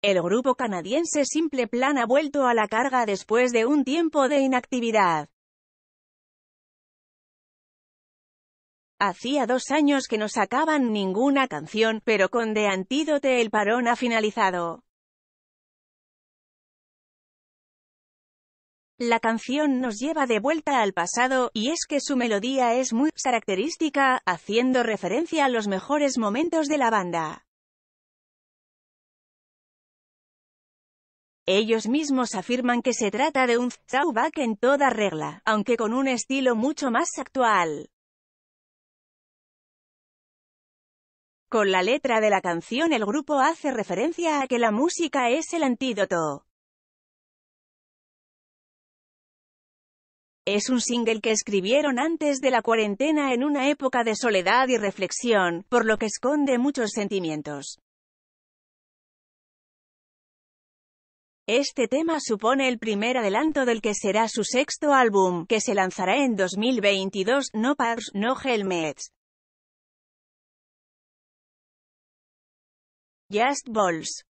El grupo canadiense Simple Plan ha vuelto a la carga después de un tiempo de inactividad. Hacía dos años que no sacaban ninguna canción, pero con The Antídote el parón ha finalizado. La canción nos lleva de vuelta al pasado, y es que su melodía es muy característica, haciendo referencia a los mejores momentos de la banda. Ellos mismos afirman que se trata de un throwback en toda regla, aunque con un estilo mucho más actual. Con la letra de la canción el grupo hace referencia a que la música es el antídoto. Es un single que escribieron antes de la cuarentena en una época de soledad y reflexión, por lo que esconde muchos sentimientos. Este tema supone el primer adelanto del que será su sexto álbum, que se lanzará en 2022, No Pars, No Helmets. Just Balls